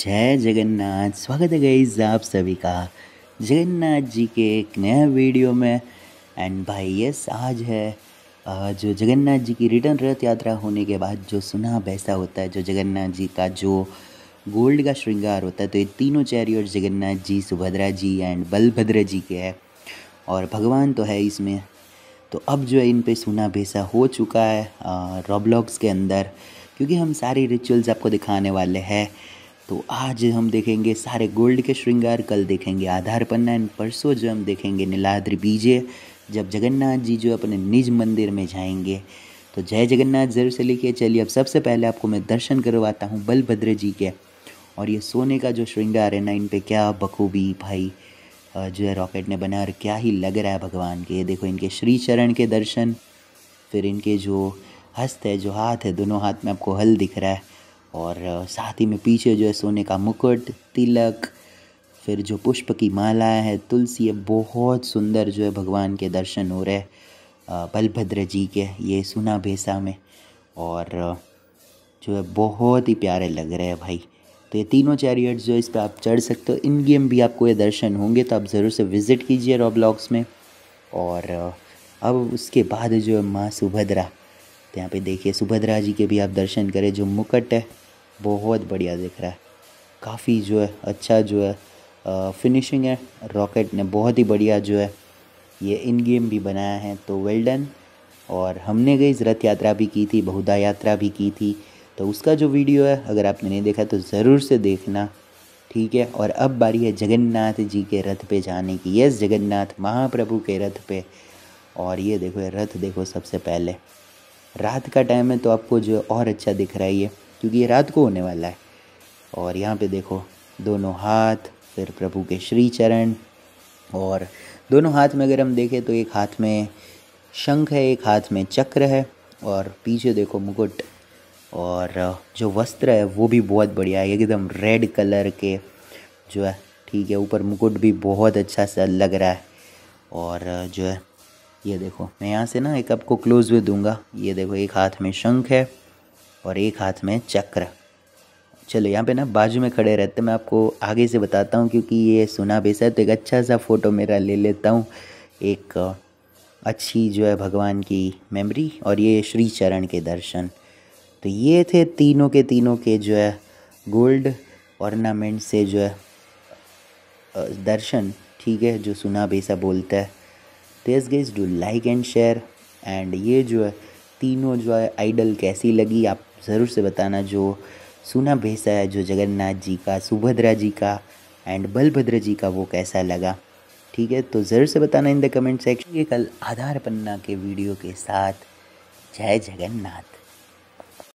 जय जगन्नाथ स्वागत है गई आप सभी का जगन्नाथ जी के एक नया वीडियो में एंड भाई यस आज है जो जगन्नाथ जी की रिटर्न रथ यात्रा होने के बाद जो सुना बैसा होता है जो जगन्नाथ जी का जो गोल्ड का श्रृंगार होता है तो ये तीनों और जगन्नाथ जी सुभद्रा जी एंड बलभद्र जी के है और भगवान तो है इसमें तो अब जो है इन पर सुना बैसा हो चुका है रॉबलॉक्स के अंदर क्योंकि हम सारे रिचुअल्स आपको दिखाने वाले हैं तो आज हम देखेंगे सारे गोल्ड के श्रृंगार कल देखेंगे आधार पन्ना एंड परसों जो हम देखेंगे नीलाद्री बीजे जब जगन्नाथ जी जो अपने निज मंदिर में जाएंगे तो जय जगन्नाथ जरूर से लिखिए चलिए अब सबसे पहले आपको मैं दर्शन करवाता हूँ बलभद्र जी के और ये सोने का जो श्रृंगार है ना इन पर क्या बखूबी भाई जो है रॉकेट ने बनाया और क्या ही लग रहा है भगवान के ये देखो इनके श्री चरण के दर्शन फिर इनके जो हस्त है जो हाथ है दोनों हाथ में आपको हल दिख रहा है और साथ ही में पीछे जो है सोने का मुकुट तिलक फिर जो पुष्प की माला है तुलसी है बहुत सुंदर जो है भगवान के दर्शन हो रहे बलभद्र जी के ये सुना भेसा में और जो है बहुत ही प्यारे लग रहे हैं भाई तो ये तीनों चैरियट्स जो इस पर आप चढ़ सकते हो इन गेम भी आपको ये दर्शन होंगे तो आप ज़रूर से विज़िट कीजिए रॉब्लॉग्स में और अब उसके बाद जो है माँ सुभद्रा तो यहाँ पे देखिए सुभद्रा जी के भी आप दर्शन करें जो मुकट है बहुत बढ़िया दिख रहा है काफ़ी जो है अच्छा जो है आ, फिनिशिंग है रॉकेट ने बहुत ही बढ़िया जो है ये इन गेम भी बनाया है तो वेल डन और हमने गई रथ यात्रा भी की थी बहुधा यात्रा भी की थी तो उसका जो वीडियो है अगर आपने नहीं देखा तो ज़रूर से देखना ठीक है और अब बारी है जगन्नाथ जी के रथ पे जाने की यस जगन्नाथ महाप्रभु के रथ पे और ये देखो ये रथ देखो सबसे पहले रात का टाइम है तो आपको जो और अच्छा दिख रहा है ये क्योंकि ये रात को होने वाला है और यहाँ पे देखो दोनों हाथ फिर प्रभु के श्री चरण और दोनों हाथ में अगर हम देखें तो एक हाथ में शंख है एक हाथ में चक्र है और पीछे देखो मुकुट और जो वस्त्र है वो भी बहुत बढ़िया है एकदम रेड कलर के जो है ठीक है ऊपर मुकुट भी बहुत अच्छा सा लग रहा है और जो है ये देखो मैं यहाँ से ना एक आपको क्लोज भी दूंगा ये देखो एक हाथ में शंख है और एक हाथ में चक्र चलो यहाँ पे ना बाजू में खड़े रहते मैं आपको आगे से बताता हूँ क्योंकि ये सुना बेसा है तो एक अच्छा सा फ़ोटो मेरा ले लेता हूँ एक अच्छी जो है भगवान की मेमोरी और ये श्री चरण के दर्शन तो ये थे तीनों के तीनों के जो है गोल्ड ऑर्नामेंट से जो है दर्शन ठीक है जो सुना बेसा बोलता है तो yes guys do like and share and ये जो है तीनों जो है आइडल कैसी लगी आप ज़रूर से बताना जो सुना भेसा है जो जगन्नाथ जी का सुभद्रा जी का एंड बलभद्र जी का वो कैसा लगा ठीक है तो ज़रूर से बताना इन द कमेंट सेक्शन ये कल आधार पन्ना के वीडियो के साथ जय जगन्नाथ